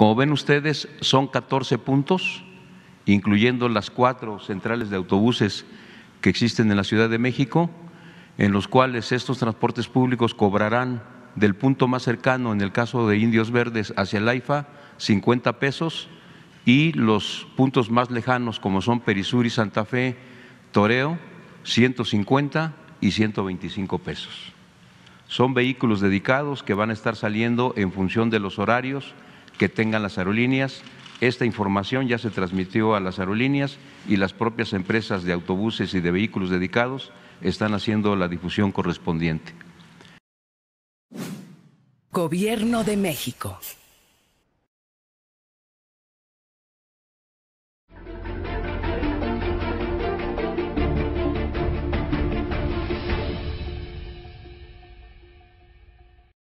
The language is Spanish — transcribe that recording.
Como ven ustedes, son 14 puntos, incluyendo las cuatro centrales de autobuses que existen en la Ciudad de México, en los cuales estos transportes públicos cobrarán del punto más cercano, en el caso de Indios Verdes, hacia el AIFA, 50 pesos, y los puntos más lejanos, como son Perisur y Santa Fe, Toreo, 150 y 125 pesos. Son vehículos dedicados que van a estar saliendo en función de los horarios que tengan las aerolíneas. Esta información ya se transmitió a las aerolíneas y las propias empresas de autobuses y de vehículos dedicados están haciendo la difusión correspondiente. Gobierno de México.